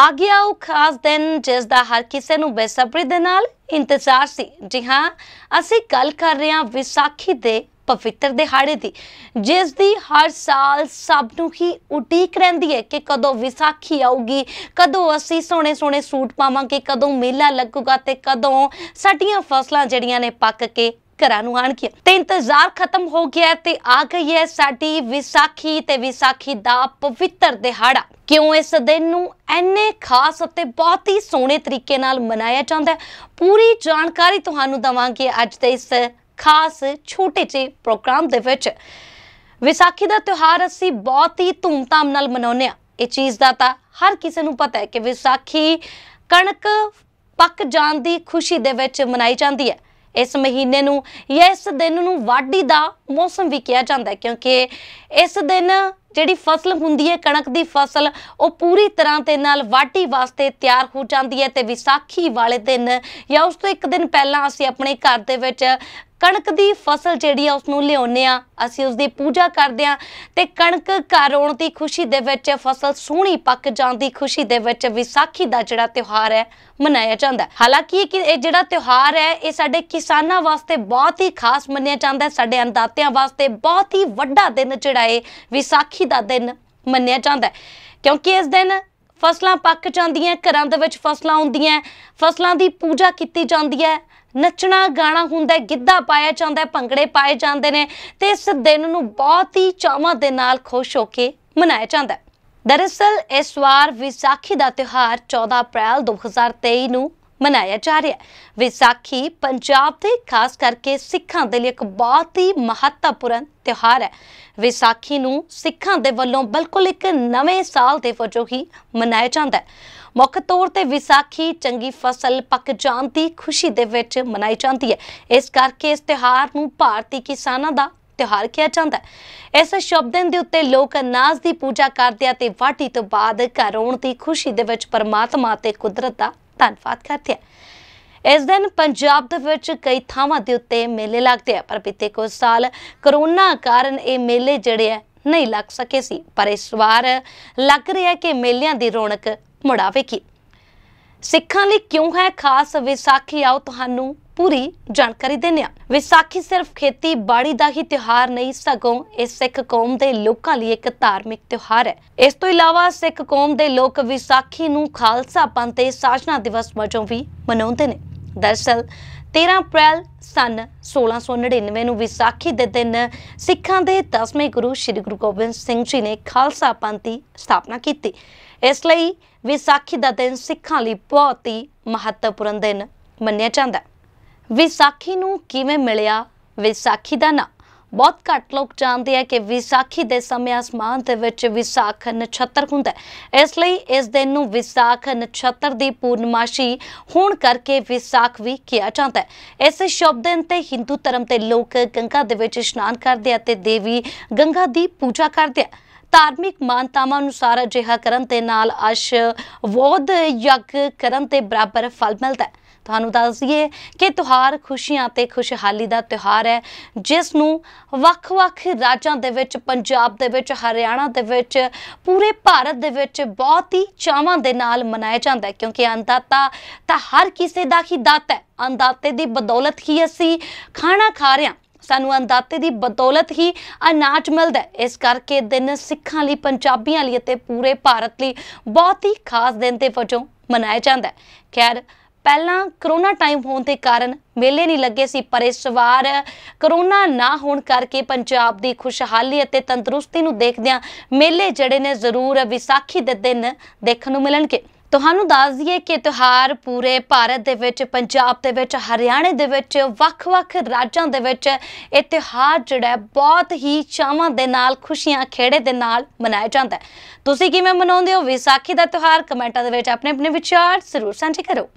ਆ ਗਿਆ ਉਹ ਖਾਸ ਦਿਨ ਜਿਸ ਦਾ ਹਰ ਕਿਸੇ ਨੂੰ ਬੇਸਬਰੀ ਦੇ ਨਾਲ ਇੰਤਜ਼ਾਰ ਸੀ ਜੀ ਹਾਂ ਅਸੀਂ ਗੱਲ ਕਰ ਰਹੇ ਹਾਂ ਵਿਸਾਖੀ ਦੇ ਪਵਿੱਤਰ ਦਿਹਾੜੇ ਦੀ ਜਿਸ ਦੀ ਹਰ ਸਾਲ ਸਭ ਨੂੰ ਹੀ ਉਡੀਕ ਰਹਿੰਦੀ ਹੈ ਕਿ ਕਦੋਂ ਵਿਸਾਖੀ ਆਊਗੀ ਕਦੋਂ ਅਸੀਂ ਸੋਹਣੇ ਸੋਹਣੇ ਸੂਟ ਪਾਵਾਂਗੇ ਕਦੋਂ ਮੇਲਾ ਲੱਗੂਗਾ ਤੇ ਕਦੋਂ ਸਾਡੀਆਂ ਫਸਲਾਂ ਜਿਹੜੀਆਂ ਨੇ ਪੱਕ ਕੇ ਘਰਾਂ ਨੂੰ ਕੇ ਤੇ ਇੰਤਜ਼ਾਰ ਖਤਮ ਹੋ ਗਿਆ ਤੇ ਆ ਗਈ ਹੈ ਸਾਡੀ ਵਿਸਾਖੀ ਤੇ ਵਿਸਾਖੀ ਦਾ ਪਵਿੱਤਰ ਦਿਹਾੜਾ ਕਿਉਂ ਇਸ ਦਿਨ ਨੂੰ ਐਨੇ ਖਾਸ ਅਤੇ ਬਹੁਤ ਹੀ ਸੋਹਣੇ ਤਰੀਕੇ ਨਾਲ ਮਨਾਇਆ ਜਾਂਦਾ ਪੂਰੀ ਜਾਣਕਾਰੀ ਤੁਹਾਨੂੰ ਦਵਾਂਗੇ ਅੱਜ ਦੇ ਇਸ ਖਾਸ ਛੋਟੇ ਜਿਹੇ ਪ੍ਰੋਗਰਾਮ ਦੇ ਵਿੱਚ ਵਿਸਾਖੀ ਦਾ ਤਿਉਹਾਰ ਅਸੀਂ ਬਹੁਤ ਹੀ ਧੂਮਧਾਮ ਨਾਲ ਮਨਾਉਂਦੇ ਆ ਇਹ ਚੀਜ਼ ਦਾ ਤਾਂ ਹਰ ਕਿਸੇ ਨੂੰ ਪਤਾ ਹੈ ਕਿ ਵਿਸਾਖੀ ਕਣਕ ਪੱਕ ਜਾਣ ਦੀ ਖੁਸ਼ੀ ਦੇ ਵਿੱਚ ਮਨਾਈ ਜਾਂਦੀ ਹੈ ਇਸ ਮਹੀਨੇ ਨੂੰ ਜਾਂ ਇਸ ਦਿਨ ਨੂੰ ਵਾਢੀ ਦਾ ਮੌਸਮ ਵੀ ਕਿਹਾ ਜਾਂਦਾ ਕਿਉਂਕਿ ਇਸ ਦਿਨ ਜਿਹੜੀ ਫਸਲ ਹੁੰਦੀ ਹੈ ਕਣਕ ਦੀ ਫਸਲ ਉਹ ਪੂਰੀ ਤਰ੍ਹਾਂ ਤੇ ਨਾਲ ਵਾਢੀ ਵਾਸਤੇ ਤਿਆਰ ਹੋ ਜਾਂਦੀ ਹੈ ਤੇ ਵਿਸਾਖੀ ਵਾਲੇ ਦਿਨ ਜਾਂ ਉਸ ਤੋਂ ਇੱਕ ਦਿਨ ਪਹਿਲਾਂ ਅਸੀਂ ਆਪਣੇ ਘਰ ਦੇ ਵਿੱਚ ਕਣਕ ਦੀ ਫਸਲ ਜਿਹੜੀ ਆ ਉਸ ਨੂੰ ਲਿਆਉਨੇ ਆ ਅਸੀਂ ਉਸ ਦੀ ਪੂਜਾ ਕਰਦੇ ਆ ਤੇ ਕਣਕ ਘਰ ਆਉਣ ਦੀ ਖੁਸ਼ੀ ਦੇ ਵਿੱਚ ਫਸਲ ਸੋਹਣੀ ਪੱਕ ਜਾਣ ਦੀ ਖੁਸ਼ੀ ਦੇ ਵਿੱਚ ਵਿਸਾਖੀ ਦਾ ਜਿਹੜਾ ਤਿਉਹਾਰ ਹੈ ਮਨਾਇਆ ਜਾਂਦਾ ਹੈ ਹਾਲਾਂਕਿ ਇਹ ਜਿਹੜਾ ਤਿਉਹਾਰ ਹੈ ਇਹ ਸਾਡੇ ਕਿਸਾਨਾਂ ਵਾਸਤੇ ਬਹੁਤ ਹੀ ਖਾਸ ਮੰਨਿਆ ਜਾਂਦਾ ਹੈ ਸਾਡੇ ਅੰਦਾਤਿਆਂ ਵਾਸਤੇ ਬਹੁਤ ਹੀ ਵੱਡਾ ਦਿਨ ਜਿਹੜਾ ਹੈ ਵਿਸਾਖੀ ਦਾ ਦਿਨ ਮੰਨਿਆ ਜਾਂਦਾ ਹੈ ਕਿਉਂਕਿ ਇਸ ਦਿਨ ਫਸਲਾਂ ਪੱਕ ਜਾਂਦੀਆਂ ਘਰਾਂ ਦੇ ਵਿੱਚ ਫਸਲਾਂ ਹੁੰਦੀਆਂ ਫਸਲਾਂ ਦੀ ਪੂਜਾ ਕੀਤੀ ਜਾਂਦੀ ਹੈ ਨੱਚਣਾ ਗਾਣਾ ਹੁੰਦਾ ਗਿੱਧਾ ਪਾਇਆ ਜਾਂਦਾ ਭੰਗੜੇ ਪਾਏ ਜਾਂਦੇ ਨੇ ਤੇ ਇਸ ਦਿਨ ਨੂੰ ਬਹੁਤ ਹੀ ਚਾਵਾਂ ਦੇ ਨਾਲ ਖੁਸ਼ ਹੋ ਕੇ ਮਨਾਇਆ ਜਾਂਦਾ ਹੈ ਦਰਅਸਲ ਇਸ ਵਾਰ ਵਿਸਾਖੀ ਦਾ ਤਿਉਹਾਰ 14 ਅਪ੍ਰੈਲ 2023 ਨੂੰ ਮਨਾਇਆ ਜਾ ਰਿਹਾ ਹੈ ਵਿਸਾਖੀ ਪੰਜਾਬ ਦੇ ਖਾਸ ਕਰਕੇ ਸਿੱਖਾਂ ਦੇ ਲਈ ਇੱਕ ਬਹੁਤ ਹੀ ਮਹੱਤਵਪੂਰਨ ਤਿਉਹਾਰ ਹੈ ਵਿਸਾਖੀ ਨੂੰ ਸਿੱਖਾਂ ਦੇ ਵੱਲੋਂ ਬਿਲਕੁਲ ਇੱਕ ਨਵੇਂ ਸਾਲ ਦੇ ਵਜੋਂ ਹੀ ਮਨਾਇਆ ਜਾਂਦਾ ਹੈ ਮੁੱਖ ਤੌਰ ਤੇ ਵਿਸਾਖੀ ਚੰਗੀ ਫਸਲ ਪੱਕ ਜਾਣ ਦੀ ਖੁਸ਼ੀ ਦੇ ਵਿੱਚ ਮਨਾਈ ਜਾਂਦੀ ਹੈ ਇਸ ਕਰਕੇ ਇਸ ਤਿਉਹਾਰ ਨੂੰ ਭਾਰਤੀ ਕਿਸਾਨਾਂ ਦਾ ਤਿਉਹਾਰ ਕਿਹਾ ਜਾਂਦਾ ਹੈ ਇਸ ਸ਼ਬਦਨ ਦੇ ਉੱਤੇ ਲੋਕ ਅਨਾਜ ਦੀ ਪੂਜਾ ਕਰਦੇ ਆ ਤੇ ਵਾਢੀ ਤੋਂ ਬਾਅਦ ਘਰ ਆਉਣ ਦੀ ਖੁਸ਼ੀ ਦੇ ਵਿੱਚ ਪਰਮਾਤਮਾ ਤੇ ਕੁਦਰਤ ਦਾ ਧੰਨਵਾਦ ਕਰਦੇ ਹਾਂ ਇਸ ਦਿਨ ਪੰਜਾਬ ਦੇ ਵਿੱਚ ਕਈ ਥਾਵਾਂ ਦੇ ਉੱਤੇ ਮੇਲੇ ਲੱਗਦੇ ਆ ਪਰ ਪਿੱਤੇ ਕੁਝ ਸਾਲ ਕਰੋਨਾ ਕਾਰਨ ਇਹ ਮੇਲੇ ਜਿਹੜੇ ਆ ਨਹੀਂ ਲੱਗ ਸਕੇ ਸੀ ਪਰ ਇਸ ਵਾਰ ਲੱਗ ਰਿਹਾ ਕਿ ਮੇਲਿਆਂ ਦੀ ਰੌਣਕ ਮੁੜਾਵੇਗੀ ਸਿੱਖਾਂ ਲਈ ਕਿਉਂ ਹੈ ਖਾਸ ਵਿਸਾਖੀ ਆਓ ਤੁਹਾਨੂੰ ਪੂਰੀ ਜਾਣਕਾਰੀ ਦਿੰਦੇ ਆ ਵਿਸਾਖੀ ਸਿਰਫ ਖੇਤੀ ਬਾੜੀ ਦਾ ਹੀ ਤਿਉਹਾਰ ਨਹੀਂ ਸਗੋਂ ਇਹ ਸਿੱਖ ਕੌਮ ਦੇ ਲੋਕਾਂ ਲਈ ਇੱਕ ਧਾਰਮਿਕ ਤਿਉਹਾਰ ਹੈ ਇਸ ਤੋਂ ਇਲਾਵਾ ਸਿੱਖ ਕੌਮ ਦੇ ਲੋਕ ਵਿਸਾਖੀ ਨੂੰ ਖਾਲਸਾ ਪੰਥ ਤੇ ਸਾਜਨਾ ਦਿਵਸ ਵਜੋਂ ਵੀ ਮਨਾਉਂਦੇ ਨੇ ਦਰਸਲ 13 ਅਪ੍ਰੈਲ ਸਨ 1699 ਨੂੰ ਵਿਸਾਖੀ ਦੇ ਦਿਨ ਸਿੱਖਾਂ ਦੇ 10ਵੇਂ ਗੁਰੂ ਸ੍ਰੀ ਗੁਰੂ ਗੋਬਿੰਦ ਸਿੰਘ ਜੀ ਨੇ ਖਾਲਸਾ ਪੰਥ ਦੀ ਸਥਾਪਨਾ ਕੀਤੀ ਇਸ ਲਈ ਵਿਸਾਖੀ ਦਾ ਦਿਨ ਸਿੱਖਾਂ ਲਈ ਬਹੁਤ ਹੀ ਮਹੱਤਵਪੂਰਨ ਦਿਨ ਮੰਨਿਆ ਜਾਂਦਾ ਵਿਸਾਖੀ ਨੂੰ ਕਿਵੇਂ ਮਿਲਿਆ ਵਿਸਾਖੀ ਦਾ ਨਾਮ ਬਹੁਤ ਘੱਟ ਲੋਕ ਜਾਣਦੇ ਆ ਕਿ ਵਿਸਾਖੀ ਦੇ ਸਮੇਂ ਆਸਮਾਨ ਦੇ ਵਿੱਚ ਵਿਸਾਖ ਨਛੱਤਰ ਹੁੰਦਾ ਇਸ ਲਈ ਇਸ ਦਿਨ ਨੂੰ ਵਿਸਾਖ ਨਛੱਤਰ ਦੀ ਪੂਰਨਮਾਸ਼ੀ ਹੋਣ ਕਰਕੇ ਵਿਸਾਖ ਵੀ ਕਿਹਾ ਜਾਂਦਾ ਹੈ ਇਸ ਸ਼ਬਦਨ ਤੇ ਹਿੰਦੂ ਧਰਮ ਦੇ ਲੋਕ ਗੰਗਾ ਦੇ ਵਿੱਚ ਇਸ਼ਨਾਨ ਕਰਦੇ ਅਤੇ ਦੇਵੀ ਗੰਗਾ ਦੀ ਪੂਜਾ ਕਰਦੇ ਆ ਧਾਰਮਿਕ ਮਾਨਤਾਵਾਂ ਅਨੁਸਾਰ ਅਜਿਹਾ ਕਰਨ ਤੇ ਨਾਲ ਅਸ਼ਵੋਧ ਯੱਗ ਕਰਨ ਤੇ ਬਰਾਬਰ ਫਲ ਮਿਲਦਾ ਹੈ ਤੁਹਾਨੂੰ ਦੱਸ ਦਈਏ ਕਿ ਤਿਉਹਾਰ ਖੁਸ਼ੀਆਂ ਤੇ ਖੁਸ਼ਹਾਲੀ ਦਾ ਤਿਉਹਾਰ ਹੈ ਜਿਸ ਨੂੰ ਵੱਖ-ਵੱਖ ਰਾਜਾਂ ਦੇ ਵਿੱਚ ਪੰਜਾਬ ਦੇ ਵਿੱਚ ਹਰਿਆਣਾ ਦੇ ਵਿੱਚ ਪੂਰੇ ਭਾਰਤ ਦੇ ਵਿੱਚ ਬਹੁਤ ਹੀ ਚਾਵਾਂ ਦੇ ਨਾਲ ਮਨਾਇਆ ਜਾਂਦਾ ਹੈ ਕਿਉਂਕਿ ਅੰਦਾਤਾ ਤਾਂ ਹਰ ਕਿਸੇ ਦਾ ਹੀ ਦਾਤਾ ਹੈ ਅੰਦਾਤੇ ਦੀ ਬਦੌਲਤ ਹੀ ਅਸੀਂ ਖਾਣਾ ਖਾ ਰਹੇ ਹਾਂ ਸਾਨੂੰ ਅੰਦਾਤੇ ਦੀ ਬਦੌਲਤ ਹੀ ਅਨਾਜ ਮਿਲਦਾ ਇਸ ਕਰਕੇ ਦਿਨ ਸਿੱਖਾਂ ਲਈ ਪੰਜਾਬੀਆਂ ਲਈ ਅਤੇ ਪੂਰੇ ਭਾਰਤ ਲਈ ਬਹੁਤ ਹੀ ਖਾਸ ਦਿਨ ਤੇ ਵਜੋਂ ਮਨਾਇਆ ਜਾਂਦਾ ਹੈ ਖੈਰ ਪਹਿਲਾਂ ਕਰੋਨਾ ਟਾਈਮ ਹੋਣ ਦੇ ਕਾਰਨ ਮੇਲੇ ਨਹੀਂ ਲੱਗੇ ਸੀ ਪਰ ਇਸ ਵਾਰ ਕਰੋਨਾ ਨਾ ਹੋਣ ਕਰਕੇ ਪੰਜਾਬ ਦੀ ਖੁਸ਼ਹਾਲੀ ਅਤੇ ਤੰਦਰੁਸਤੀ ਨੂੰ ਦੇਖਦਿਆਂ ਮੇਲੇ ਜਿਹੜੇ ਨੇ ਜ਼ਰੂਰ ਵਿਸਾਖੀ ਦੇ ਦਿਨ ਦੇਖਣ ਨੂੰ ਮਿਲਣਗੇ ਤੁਹਾਨੂੰ ਦੱਸ ਦਈਏ ਕਿ ਤਿਉਹਾਰ ਪੂਰੇ ਭਾਰਤ ਦੇ ਵਿੱਚ ਪੰਜਾਬ ਦੇ ਵਿੱਚ ਹਰਿਆਣੇ ਦੇ ਵਿੱਚ ਵੱਖ-ਵੱਖ ਰਾਜਾਂ ਦੇ ਵਿੱਚ ਇਹ ਜਿਹੜਾ ਬਹੁਤ ਹੀ ਚਾਵਾਂ ਦੇ ਨਾਲ ਖੁਸ਼ੀਆਂ ਖੇੜੇ ਦੇ ਨਾਲ ਮਨਾਇਆ ਜਾਂਦਾ ਹੈ ਤੁਸੀਂ ਕਿਵੇਂ ਮਨਾਉਂਦੇ ਹੋ ਵਿਸਾਖੀ ਦਾ ਤਿਉਹਾਰ ਕਮੈਂਟਾਂ ਦੇ ਵਿੱਚ ਆਪਣੇ ਆਪਣੇ ਵਿਚਾਰ ਜ਼ਰੂਰ ਸਾਂਝੇ ਕਰੋ